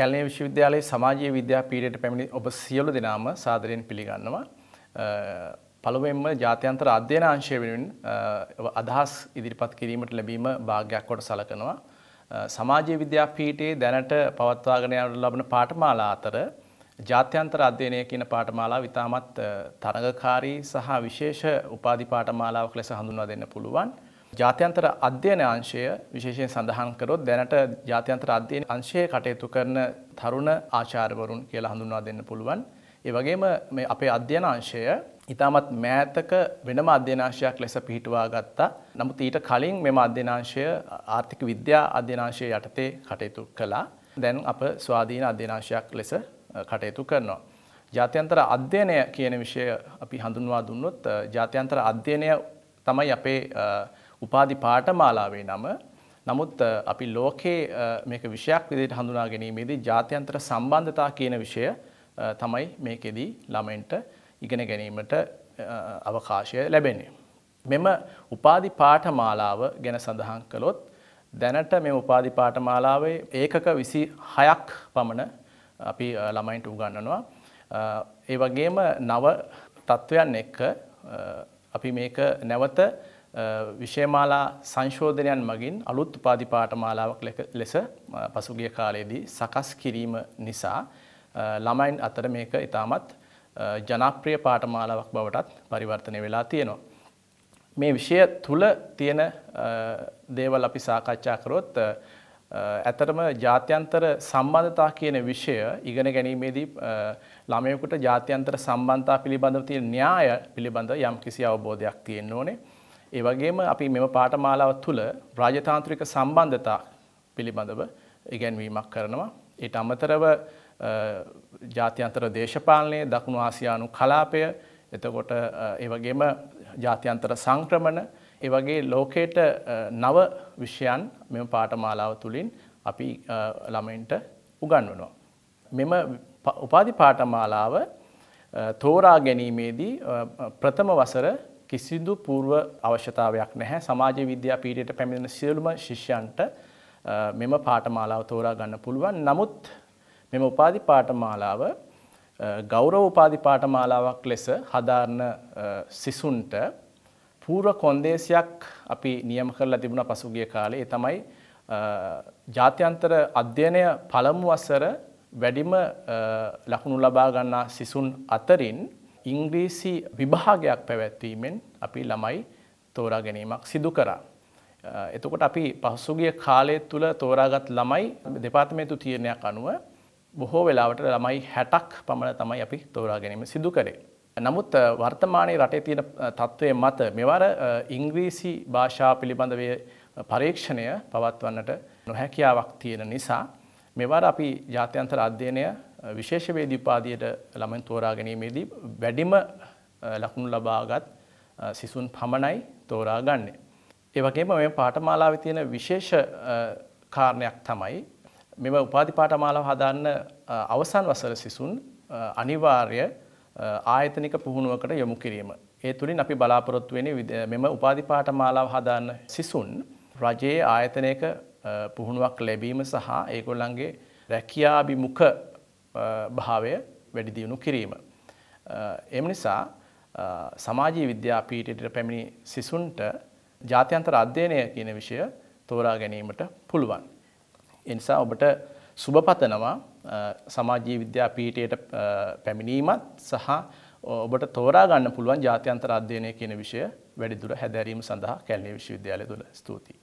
කැලණිය විශ්වවිද්‍යාලයේ සමාජීය විද්‍යා පීඨයට පැමිණි ඔබ සියලු දෙනාම සාදරයෙන් පිළිගන්නවා. පළමුවෙන්ම ජාත්‍යන්තර අධ්‍යයන අංශය වෙනුවෙන් අදහස් ඉදිරිපත් කිරීමට ලැබීම වාසනාවක් කොට සලකනවා. සමාජීය විද්‍යා පීඨයේ දැනට පවත්වාගෙන යන ලබන පාඨමාලා අතර ජාත්‍යන්තර අධ්‍යයනය කියන පාඨමාලාව ඉතාමත් තරඟකාරී සහ විශේෂ උපාධි පාඨමාලාවක් ලෙස හඳුන්වා දෙන්න පුළුවන්. ජාත්‍යන්තර අධ්‍යයන අංශය විශේෂයෙන් සඳහන් කරොත් දැනට ජාත්‍යන්තර අධ්‍යයන අංශයේ කටයුතු කරන තරුණ ආචාර්යවරුන් කියලා හඳුන්වා දෙන්න පුළුවන්. ඒ වගේම මේ අපේ අධ්‍යයන අංශය ඉතාමත් මෑතක වෙනම අධ්‍යනාශයක් ලෙස පිහිටවා ගත්තා. නමුත් ඊට කලින් මෙම අධ්‍යනාශය ආර්ථික විද්‍යා අධ්‍යනාශය යටතේ කටයුතු කළා. දැන් අප ස්වාධීන අධ්‍යනාශයක් ලෙස කටයුතු කරනවා. ජාත්‍යන්තර අධ්‍යයනය කියන විෂය අපි හඳුන්වා දුන්නොත් ජාත්‍යන්තර අධ්‍යයනය තමයි අපේ උපාධි පාඨමාලාවේ නම නමුත් අපි ලෝකයේ මේක විෂයක් විදිහට හඳුනා ගැනීමේදී ජාත්‍යන්තර සම්බන්ධතා කියන විෂය තමයි මේකෙදී ළමයින්ට ඉගෙන ගැනීමට අවකාශය ලැබෙන්නේ. මෙම උපාධි පාඨමාලාව ගැන සඳහන් කළොත් දැනට මේ උපාධි පාඨමාලාවේ ඒකක 26ක් පමණ අපි ළමයින්ට උගන්වනවා. ඒ වගේම නව තත්ත්වයන් එක්ක අපි මේක නැවත විෂයමාලා සංශෝධනයන් මගින් අලුත් උපාධි පාඨමාලාවක් ලෙස පසුගිය කාලයේදී සකස් කිරීම නිසා ළමයින් අතර මේක ඉතාමත් ජනප්‍රිය පාඨමාලාවක් බවටත් පරිවර්තනය වෙලා තියෙනවා. මේ විෂය තුල තියෙන දේවල් අපි සාකච්ඡා කරොත් ඇතරම ජාත්‍යන්තර සම්බන්ධතා කියන විෂය ඉගෙන ගැනීමේදී ළමයෙකුට ජාත්‍යන්තර සම්බන්ධතා පිළිබඳව තියෙන න්‍යාය පිළිබඳ යම් කිසි අවබෝධයක් තියෙන්න ඕනේ. ඒ වගේම අපි මෙම පාඨමාලාව තුළ රාජතාන්ත්‍රික සම්බන්ධතා පිළිබඳව ඉගැන්වීමක් කරනවා. ඊට අමතරව ජාත්‍යන්තර දේශපාලනය, දකුණු ආසියානු කලාපය, එතකොට ඒ වගේම ජාත්‍යන්තර සංක්‍රමණ, ඒ වගේ ලෝකයට නව විෂයන් මෙම පාඨමාලාව තුළින් අපි ළමයින්ට උගන්වනවා. මෙම උපාධි පාඨමාලාව තෝරා ගැනීමේදී ප්‍රථම වසර කිසිදු పూర్ව අවශ්‍යතාවයක් නැහැ. සමාජ විද්‍යා පීඨයට පැමිණෙන සියලුම ශිෂ්‍යයන්ට මෙම පාඨමාලාව තෝරා ගන්න පුළුවන්. නමුත් මෙම උපාධි පාඨමාලාව ගෞරව උපාධි පාඨමාලාවක් ලෙස හදාරන සිසුන්ට పూర్ව කොන්දේසියක් අපි නියම කරලා තිබුණා පසුගිය කාලේ. ඒ තමයි ජාත්‍යන්තර අධ්‍යයනය පළමු වසර වැඩිම ලකුණු ලබා ගන්නා සිසුන් අතරින් ඉංග්‍රීසි විභාගයක් පැවැත්වීමෙන් අපි ළමයි තෝරා ගැනීමක් සිදු කරා. එතකොට අපි පහසුගිය කාලය තුළ තෝරාගත් ළමයි දෙපාර්තමේතු තීරණයක් අනුව බොහෝ වෙලාවට ළමයි හැටක් පමණ තමයි අපි තෝරා ගැනීම සිදු කරේ. නමුත් වර්තමානයේ රටේ තියෙන තත්ත්වය මත මෙවර ඉංග්‍රීසි භාෂා පිළිබඳව පරීක්ෂණය පවත්වන්නට නොහැකියාවක් තියෙන නිසා මෙවර අපි ජාත්‍යන්තර අධ්‍යයනය විශේෂවේදිපාදියට ළමන් තෝරා ගැනීමේදී වැඩිම ලකුණු ලබාගත් සිසුන් පමණයි තෝරා ගන්නේ. ඒ වගේම මේ පාඨමාලාව තියෙන විශේෂ කාරණයක් තමයි මෙම උපාධි පාඨමාලාව හදාන්න අවසන් වසර සිසුන් අනිවාර්ය ආයතනික පුහුණුවකට යොමු කිරීම. ඒ තුළින් අපි බලාපොරොත්තු වෙන්නේ මෙම උපාධි පාඨමාලාව හදාන්න සිසුන් රජයේ ආයතනයක පුහුණුවක් ලැබීම සහ ඒගොල්ලන්ගේ රැකියාභිමුඛ භාවය වැඩිදියුණු කිරීම. එම නිසා සමාජී විද්‍යාපීටට පැමිණි සිසුන්ට ජාත්‍යන්තර අධ්‍යයනය කියන විෂය තෝරා ගැනීමට පුළුවන්. එනිසා ඔබට සුභපතනවා සමාජී විද්‍යාපීටයට පැමිණීමත් සහ ඔබට තෝරා ගන්න පුළුවන් ජාත්‍යන්තර අධ්‍යයනය කියන විෂය වැඩිදුර හැදැරීම සඳහා කැල්ලේ විශ්වවිද්‍යාලය තුළ ස්තුතියි.